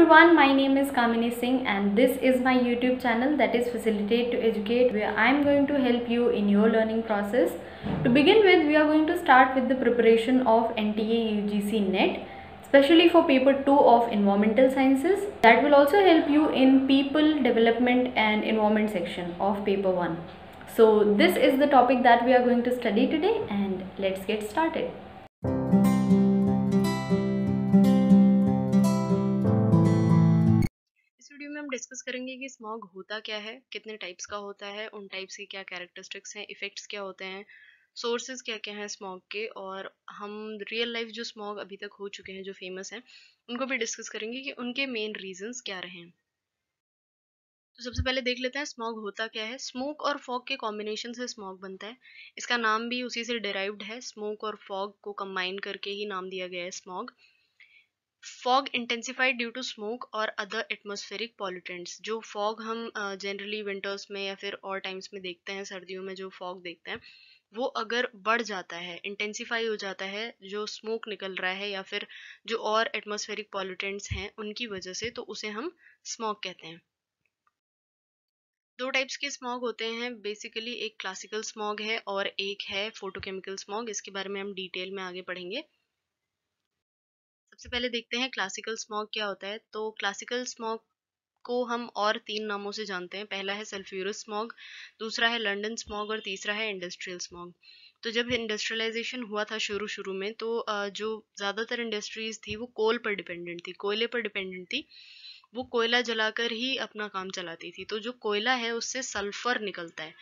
everyone, my name is Kamini Singh and this is my YouTube channel that is Facilitate to Educate where I am going to help you in your learning process. To begin with, we are going to start with the preparation of NTA UGC NET especially for paper 2 of environmental sciences that will also help you in people development and environment section of paper 1. So this is the topic that we are going to study today and let's get started. Discuss करेंगे कि smog होता क्या है कितने types का होता है उन टाइप्स के क्या कैरेक्टरिस्टिक्स हैं इफ़ेक्ट्स क्या होते हैं सोर्सेज क्या क्या हैं स्मॉग के और हम रियल लाइफ जो स्मॉग अभी तक हो चुके हैं जो फेमस हैं उनको भी डिस्कस करेंगे कि उनके मेन रीजंस क्या रहे तो सबसे पहले देख लेते हैं स्मॉग होता क्या है स्मोक और फॉग के कॉम्बिनेशन से स्मॉग बनता है इसका नाम भी उसी से डिराइव्ड है स्मोक और फॉग को कंबाइन करके ही नाम दिया गया है smog fog intensified due to smoke और अदर एटमोस्फेरिक पॉल्यूटेंट्स जो फॉग हम जनरली uh, विंटर्स में या फिर और टाइम्स में देखते हैं सर्दियों में जो फॉग देखते हैं वो अगर बढ़ जाता है इंटेंसिफाई हो जाता है जो स्मोक निकल रहा है या फिर जो और एटमोस्फेरिक पॉल्यूटेंट्स हैं उनकी वजह से तो उसे हम स्मोक कहते हैं दो टाइप्स के स्मॉग होते हैं बेसिकली एक क्लासिकल स्मॉग है और एक है फोटोकेमिकल स्मॉग इसके बारे में हम डिटेल में आगे पढ़ेंगे सबसे पहले देखते हैं क्लासिकल स्मॉग क्या होता है तो क्लासिकल स्मॉग को हम और तीन नामों से जानते हैं पहला है सल्फ्यूरस स्मॉग दूसरा है लंडन स्मॉग और तीसरा है इंडस्ट्रियल स्मॉग तो जब इंडस्ट्रियलाइजेशन हुआ था शुरू शुरू में तो जो ज़्यादातर इंडस्ट्रीज थी वो कोल पर डिपेंडेंट थी कोयले पर डिपेंडेंट थी वो कोयला जलाकर ही अपना काम चलाती थी तो जो कोयला है उससे सल्फर निकलता है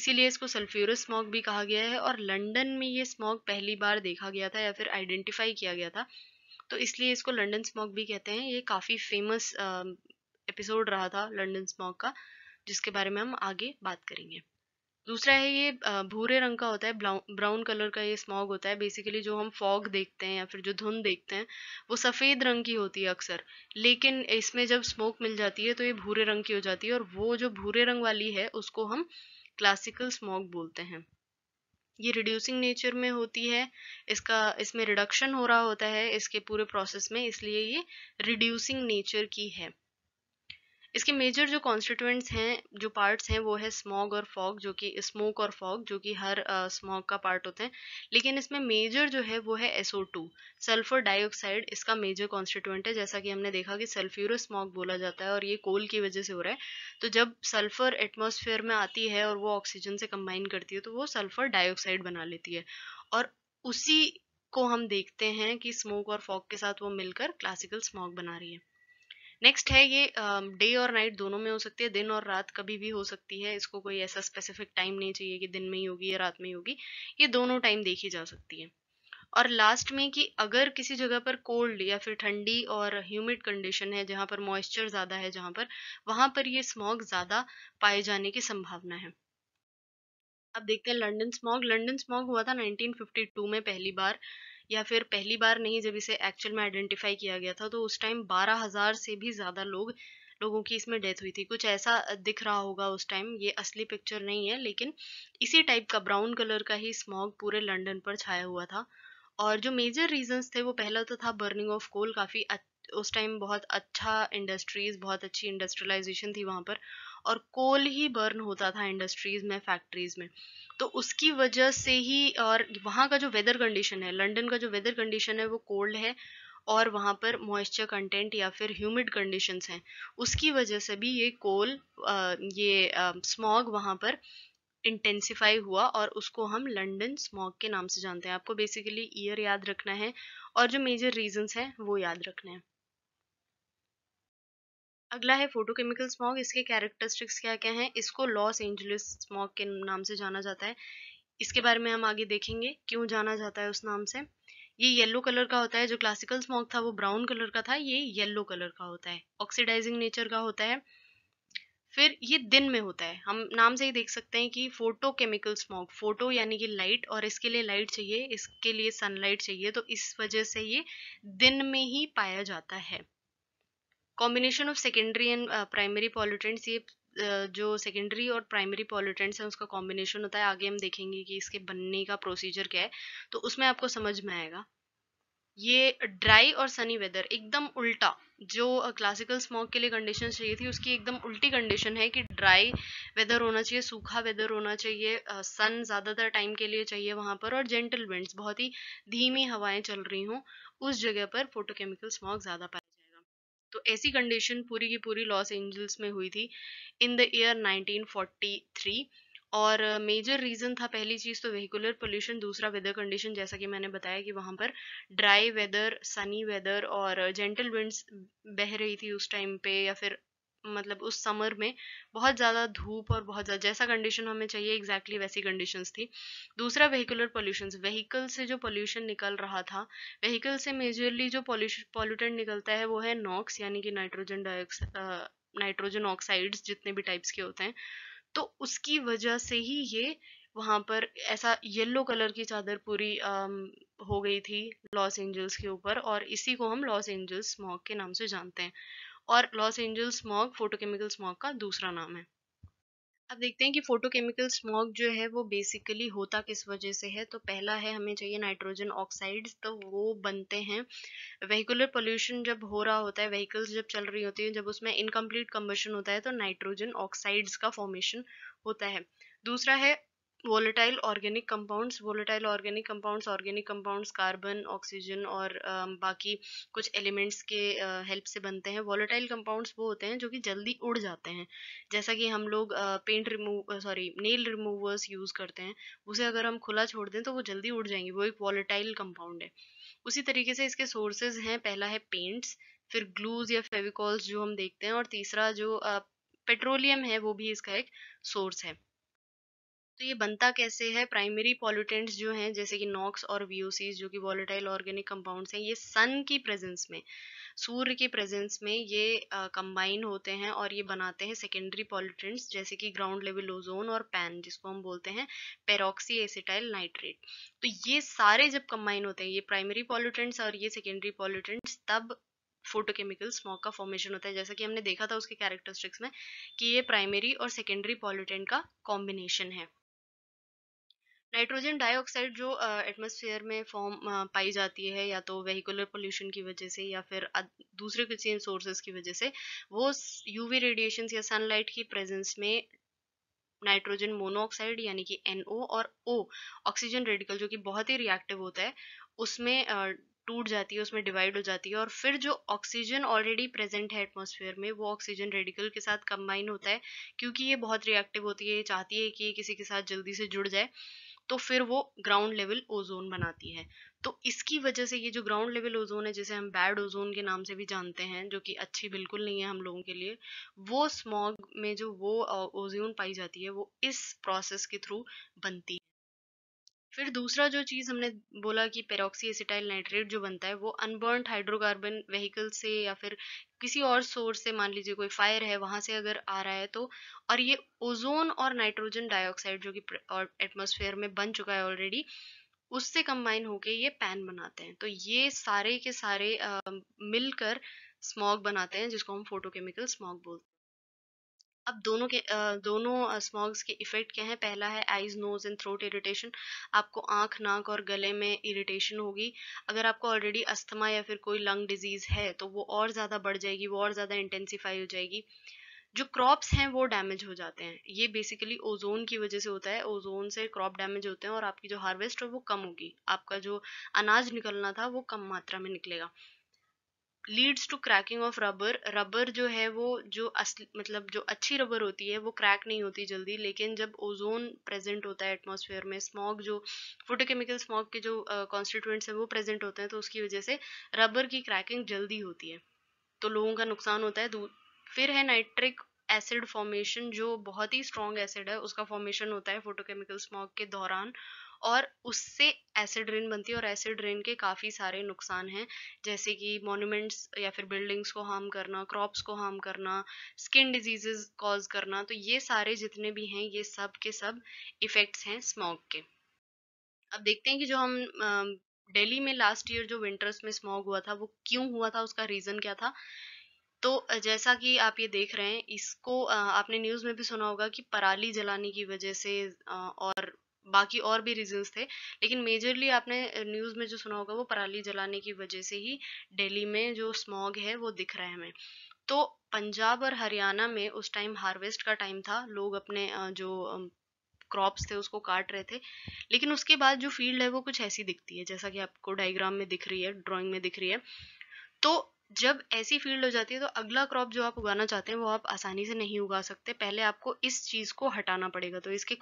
इसीलिए इसको सल्फ्यूरस स्मॉग भी कहा गया है और लंदन में ये स्मॉग पहली बार देखा गया था या फिर आइडेंटिफाई किया गया था तो इसलिए इसको लंडन स्मॉक भी कहते हैं ये काफ़ी फेमस एपिसोड रहा था लंडन स्मॉक का जिसके बारे में हम आगे बात करेंगे दूसरा है ये भूरे रंग का होता है ब्राउन कलर का ये स्मॉग होता है बेसिकली जो हम फॉग देखते हैं या फिर जो धुंध देखते हैं वो सफ़ेद रंग की होती है अक्सर लेकिन इसमें जब स्मोक मिल जाती है तो ये भूरे रंग की हो जाती है और वो जो भूरे रंग वाली है उसको हम क्लासिकल स्मॉग बोलते हैं ये रिड्यूसिंग नेचर में होती है इसका इसमें रिडक्शन हो रहा होता है इसके पूरे प्रोसेस में इसलिए ये रिड्यूसिंग नेचर की है इसके मेजर जो कॉन्स्टिट्यूएंट्स हैं जो पार्ट्स हैं वो है स्मॉग और फॉग जो कि स्मोक और फॉग जो कि हर स्मॉग का पार्ट होते हैं लेकिन इसमें मेजर जो है वो है एसओ टू सल्फर डाइऑक्साइड इसका मेजर कॉन्स्टिट्यूएंट है जैसा कि हमने देखा कि सल्फ्यूर स्मॉग बोला जाता है और ये कोल की वजह से हो रहा है तो जब सल्फर एटमोसफेयर में आती है और वो ऑक्सीजन से कंबाइन करती है तो वो सल्फर डाइऑक्साइड बना लेती है और उसी को हम देखते हैं कि स्मोक और फॉग के साथ वो मिलकर क्लासिकल स्मॉग बना रही है नेक्स्ट है ये डे um, और नाइट दोनों में हो सकती है दिन और रात कभी भी हो सकती है इसको कोई ऐसा स्पेसिफिक टाइम नहीं चाहिए कि दिन में ही होगी या रात में ही होगी ये दोनों टाइम देखी जा सकती है और लास्ट में कि अगर किसी जगह पर कोल्ड या फिर ठंडी और ह्यूमिड कंडीशन है जहाँ पर मॉइस्चर ज़्यादा है जहाँ पर वहां पर ये स्मॉग ज़्यादा पाए जाने की संभावना है अब देखते हैं लंडन स्मॉग लंडन स्मॉग हुआ था 1952 में पहली बार या फिर पहली बार नहीं जब इसे एक्चुअल में आइडेंटिफाई किया गया था तो उस टाइम बारह हज़ार से भी ज़्यादा लोग लोगों की इसमें डेथ हुई थी कुछ ऐसा दिख रहा होगा उस टाइम ये असली पिक्चर नहीं है लेकिन इसी टाइप का ब्राउन कलर का ही स्मॉग पूरे लंडन पर छाया हुआ था और जो मेजर रीजंस थे वो पहला तो था बर्निंग ऑफ कोल काफ़ी उस टाइम बहुत अच्छा इंडस्ट्रीज़ बहुत अच्छी इंडस्ट्रियलाइजेशन थी वहाँ पर और कोल ही बर्न होता था इंडस्ट्रीज में फैक्ट्रीज में तो उसकी वजह से ही और वहाँ का जो वेदर कंडीशन है लंदन का जो वेदर कंडीशन है वो कोल्ड है और वहाँ पर मॉइस्चर कंटेंट या फिर ह्यूमिड कंडीशंस हैं उसकी वजह से भी ये कोल ये स्मॉग वहाँ पर इंटेंसिफाई हुआ और उसको हम लंदन स्मॉग के नाम से जानते हैं आपको बेसिकली ईयर याद रखना है और जो मेजर रीजंस हैं वो याद रखना है अगला है फोटोकेमिकल स्मॉग इसके कैरेक्टरिस्टिक्स क्या क्या हैं इसको लॉस एंजलिस स्मॉग के नाम से जाना जाता है इसके बारे में हम आगे देखेंगे क्यों जाना जाता है उस नाम से ये येलो कलर का होता है जो क्लासिकल स्मॉग था वो ब्राउन कलर का था ये येलो कलर का होता है ऑक्सीडाइजिंग नेचर का होता है फिर ये दिन में होता है हम नाम से ही देख सकते हैं कि फोटो केमिकल स्मॉग फोटो यानी कि लाइट और इसके लिए लाइट चाहिए इसके लिए सनलाइट चाहिए तो इस वजह से ये दिन में ही पाया जाता है combination of secondary and primary pollutants ये uh, जो सेकेंडरी और प्राइमरी पॉल्यूटेंट्स हैं उसका कॉम्बिनेशन होता है आगे हम देखेंगे कि इसके बनने का प्रोसीजर क्या है तो उसमें आपको समझ में आएगा ये ड्राई और सनी वेदर एकदम उल्टा जो क्लासिकल uh, स्मॉग के लिए कंडीशन चाहिए थी उसकी एकदम उल्टी कंडीशन है कि ड्राई वेदर होना चाहिए सूखा वेदर होना चाहिए सन uh, ज़्यादातर टाइम के लिए चाहिए वहाँ पर और जेंटल विंड्स बहुत ही धीमी हवाएं चल रही हों उस जगह पर फोटोकेमिकल स्मॉग ज़्यादा तो ऐसी कंडीशन पूरी की पूरी लॉस एंजल्स में हुई थी इन द ईयर 1943 और मेजर रीज़न था पहली चीज़ तो व्हीकुलर पोल्यूशन दूसरा वेदर कंडीशन जैसा कि मैंने बताया कि वहाँ पर ड्राई वेदर सनी वेदर और जेंटल विंड्स बह रही थी उस टाइम पे या फिर मतलब उस समर में बहुत ज़्यादा धूप और बहुत ज़्यादा जैसा कंडीशन हमें चाहिए एग्जैक्टली exactly वैसी कंडीशंस थी दूसरा वेहिकुलर पोल्यूशन व्हीकल से जो पोल्यूशन निकल रहा था व्हीकल से मेजरली जो पॉल्यूटेंट निकलता है वो है नॉक्स यानी कि नाइट्रोजन डाइऑक्साइड नाइट्रोजन ऑक्साइड्स जितने भी टाइप्स के होते हैं तो उसकी वजह से ही ये वहाँ पर ऐसा येलो कलर की चादर पूरी आ, हो गई थी लॉस एंजल्स के ऊपर और इसी को हम लॉस एंजल्स मॉक के नाम से जानते हैं और Los Angeles smog photochemical smog का दूसरा नाम है अब देखते हैं कि फोटोकेमिकल स्मॉग जो है वो बेसिकली होता किस वजह से है तो पहला है हमें चाहिए नाइट्रोजन ऑक्साइड्स तो वो बनते हैं वहीकुलर पोल्यूशन जब हो रहा होता है व्हीकल्स जब चल रही होती है जब उसमें इनकम्प्लीट कम्बशन होता है तो नाइट्रोजन ऑक्साइड्स का फॉर्मेशन होता है दूसरा है volatile organic compounds volatile organic compounds organic compounds carbon oxygen और बाकी कुछ एलिमेंट्स के हेल्प से बनते हैं वोलेटाइल कंपाउंड्स वो होते हैं जो कि जल्दी उड़ जाते हैं जैसा कि हम लोग paint remove sorry nail removers use करते हैं उसे अगर हम खुला छोड़ दें तो वो जल्दी उड़ जाएंगी वो एक वॉलेटाइल कंपाउंड है उसी तरीके से इसके सोर्सेज हैं पहला है पेंट्स फिर ग्लूज या फेविकॉल्स जो हम देखते हैं और तीसरा जो पेट्रोलियम है वो भी इसका एक सोर्स है तो ये बनता कैसे है प्राइमरी पॉल्यूटेंट्स जो हैं जैसे कि नॉक्स और वीओसीज जो कि वॉलेटाइल ऑर्गेनिक कंपाउंड्स हैं ये सन की प्रेजेंस में सूर्य के प्रेजेंस में ये कंबाइन होते हैं और ये बनाते हैं सेकेंडरी पॉल्यूटेंट्स जैसे कि ग्राउंड लेवल ओजोन और पैन जिसको हम बोलते हैं पेरोक्सी एसिटाइल नाइट्रेट तो ये सारे जब कंबाइन होते हैं ये प्राइमरी पॉल्यूटेंट्स और ये सेकेंडरी पॉल्यूटेंट्स तब फोटोकेमिकल स्मोक का फॉर्मेशन होता है जैसा कि हमने देखा था उसके कैरेक्टरिस्टिक्स में कि ये प्राइमरी और सेकेंडरी पॉल्यूटेंट का कॉम्बिनेशन है नाइट्रोजन डाइऑक्साइड जो एटमॉस्फेयर में फॉर्म पाई जाती है या तो वेहिकुलर पोल्यूशन की वजह से या फिर दूसरे किसी सोर्सेज की वजह से वो यूवी रेडिएशन या सनलाइट की प्रेजेंस में नाइट्रोजन मोनोऑक्साइड यानी कि एनओ और ओ ऑक्सीजन रेडिकल जो कि बहुत ही रिएक्टिव होता है उसमें टूट जाती है उसमें डिवाइड हो जाती है और फिर जो ऑक्सीजन ऑलरेडी प्रेजेंट है एटमोसफेयर में वो ऑक्सीजन रेडिकल के साथ कंबाइन होता है क्योंकि ये बहुत रिएक्टिव होती है ये चाहती है कि ये किसी के साथ जल्दी से जुड़ जाए तो फिर वो ग्राउंड लेवल ओजोन बनाती है तो इसकी वजह से ये जो ग्राउंड लेवल ओजोन है जिसे हम बैड ओजोन के नाम से भी जानते हैं जो कि अच्छी बिल्कुल नहीं है हम लोगों के लिए वो स्मॉग में जो वो ओजोन पाई जाती है वो इस प्रोसेस के थ्रू बनती फिर दूसरा जो चीज़ हमने बोला कि पेरोक्सी एसिटाइल नाइट्रेट जो बनता है वो अनबर्नड हाइड्रोकार्बन व्हीकल से या फिर किसी और सोर्स से मान लीजिए कोई फायर है वहाँ से अगर आ रहा है तो और ये ओजोन और नाइट्रोजन डाइऑक्साइड जो कि एटमोसफेयर में बन चुका है ऑलरेडी उससे कंबाइन होके ये पैन बनाते हैं तो ये सारे के सारे आ, मिलकर स्मॉग बनाते हैं जिसको हम फोटोकेमिकल स्मॉग बोलते हैं अब दोनों के दोनों स्मॉग्स के इफ़ेक्ट क्या हैं पहला है eyes nose and throat irritation आपको आंख नाक और गले में इरिटेशन होगी अगर आपको ऑलरेडी अस्थमा या फिर कोई लंग डिजीज़ है तो वो और ज़्यादा बढ़ जाएगी वो और ज़्यादा इंटेंसीफाई हो जाएगी जो क्रॉप्स हैं वो डैमेज हो जाते हैं ये बेसिकली ओजोन की वजह से होता है ओजोन से क्रॉप डैमेज होते हैं और आपकी जो हार्वेस्ट है वो कम होगी आपका जो अनाज निकलना था वो कम मात्रा में निकलेगा leads to cracking of rubber rubber जो है वो जो असल मतलब जो अच्छी रबर होती है वो क्रैक नहीं होती जल्दी लेकिन जब ओजोन प्रेजेंट होता है एटमॉस्फेयर में स्मॉग जो फोटोकेमिकल स्मॉग के जो कॉन्स्टिट्यूंट्स uh, हैं वो प्रेजेंट होते हैं तो उसकी वजह से रबर की क्रैकिंग जल्दी होती है तो लोगों का नुकसान होता है फिर है नाइट्रिक एसिड फॉर्मेशन जो बहुत ही स्ट्रॉन्ग एसिड है उसका फॉर्मेशन होता है फोटोकेमिकल स्मॉग के दौरान और उससे एसिड रेन बनती है और एसिड रेन के काफ़ी सारे नुकसान हैं जैसे कि मोनूमेंट्स या फिर बिल्डिंग्स को हार्म करना क्रॉप्स को हार्म करना स्किन डिजीजेस कॉज करना तो ये सारे जितने भी हैं ये सब के सब इफ़ेक्ट्स हैं स्मॉग के अब देखते हैं कि जो हम दिल्ली में लास्ट ईयर जो विंटर्स में स्मॉग हुआ था वो क्यों हुआ था उसका रीज़न क्या था तो जैसा कि आप ये देख रहे हैं इसको आपने न्यूज़ में भी सुना होगा कि पराली जलाने की वजह से और बाकी और भी रीजंस थे लेकिन मेजरली आपने न्यूज़ में जो सुना होगा वो पराली जलाने की वजह से ही दिल्ली में जो स्मॉग है वो दिख रहा है हमें तो पंजाब और हरियाणा में उस टाइम हार्वेस्ट का टाइम था लोग अपने जो क्रॉप्स थे उसको काट रहे थे लेकिन उसके बाद जो फील्ड है वो कुछ ऐसी दिखती है जैसा कि आपको डायग्राम में दिख रही है ड्राइंग में दिख रही है तो जब ऐसी फील्ड हो जाती है तो अगला क्रॉप जो आप उगाना चाहते हैं वो आप आसानी से नहीं उगा सकते पहले आपको इस चीज़ को हटाना पड़ेगा तो इसके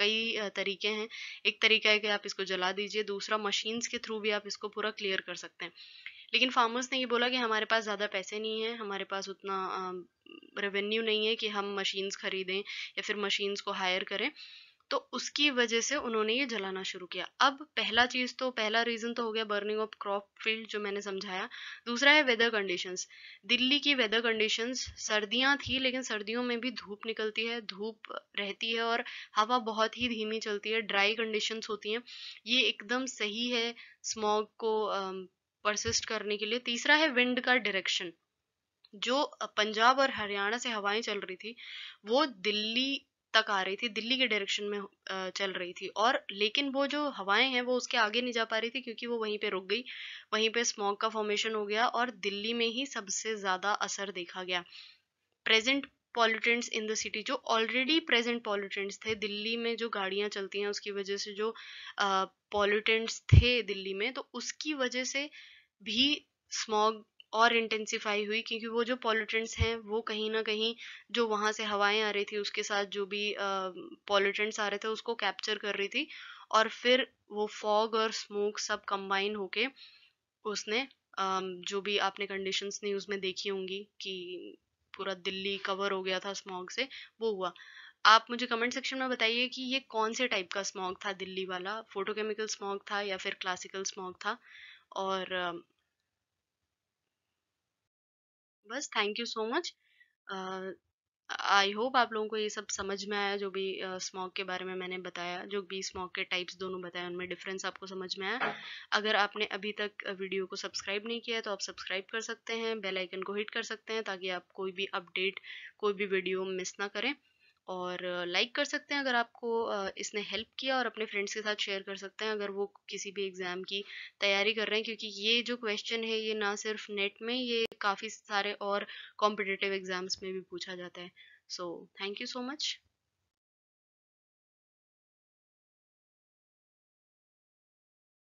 कई तरीके हैं एक तरीका है कि आप इसको जला दीजिए दूसरा मशीन्स के थ्रू भी आप इसको पूरा क्लियर कर सकते हैं लेकिन फार्मर्स ने ये बोला कि हमारे पास ज़्यादा पैसे नहीं हैं हमारे पास उतना रेवेन्यू नहीं है कि हम मशीन्स खरीदें या फिर मशीन्स को हायर करें तो उसकी वजह से उन्होंने ये जलाना शुरू किया अब पहला चीज़ तो पहला रीज़न तो हो गया बर्निंग ऑफ क्रॉप फील्ड जो मैंने समझाया दूसरा है वेदर कंडीशंस दिल्ली की वेदर कंडीशंस सर्दियाँ थी लेकिन सर्दियों में भी धूप निकलती है धूप रहती है और हवा बहुत ही धीमी चलती है ड्राई कंडीशंस होती हैं ये एकदम सही है स्मॉग को परसिस्ट करने के लिए तीसरा है विंड का डायरेक्शन जो पंजाब और हरियाणा से हवाएं चल रही थी वो दिल्ली तक आ रही थी दिल्ली के डायरेक्शन में चल रही थी और लेकिन वो जो हवाएं हैं वो उसके आगे नहीं जा पा रही थी क्योंकि वो वहीं पे रुक गई वहीं पे स्मॉग का फॉर्मेशन हो गया और दिल्ली में ही सबसे ज़्यादा असर देखा गया present pollutants in the city जो ऑलरेडी प्रेजेंट पॉल्यूटेंट्स थे दिल्ली में जो गाड़ियाँ चलती हैं उसकी वजह से जो पॉल्यूटेंट्स थे दिल्ली में तो उसकी वजह से भी स्मॉग और इंटेंसिफाई हुई क्योंकि वो जो पॉल्यूटेंट्स हैं वो कहीं ना कहीं जो वहाँ से हवाएं आ रही थी उसके साथ जो भी पॉल्यूटेंट्स आ रहे थे उसको कैप्चर कर रही थी और फिर वो फॉग और स्मोक सब कंबाइन होके उसने जो भी आपने कंडीशंस न्यूज़ में देखी होंगी कि पूरा दिल्ली कवर हो गया था स्मॉग से वो हुआ आप मुझे कमेंट सेक्शन में बताइए कि ये कौन से टाइप का स्मॉग था दिल्ली वाला फोटोकेमिकल स्मॉग था या फिर क्लासिकल स्मॉग था और बस thank you so much I hope आप लोगों को ये सब समझ में आया जो भी स्मॉक uh, के बारे में मैंने बताया जो भी स्मॉक के टाइप्स दोनों बताए उनमें डिफरेंस आपको समझ में आया अगर आपने अभी तक वीडियो को सब्सक्राइब नहीं किया है तो आप सब्सक्राइब कर सकते हैं बेल आइकन को हिट कर सकते हैं ताकि आप कोई भी अपडेट कोई भी वीडियो मिस ना करें और लाइक कर सकते हैं अगर आपको इसने हेल्प किया और अपने फ्रेंड्स के साथ शेयर कर सकते हैं अगर वो किसी भी एग्ज़ाम की तैयारी कर रहे हैं क्योंकि ये जो क्वेश्चन है ये ना सिर्फ नेट में ये काफ़ी सारे और कॉम्पिटिटिव एग्ज़ाम्स में भी पूछा जाता है so thank you so much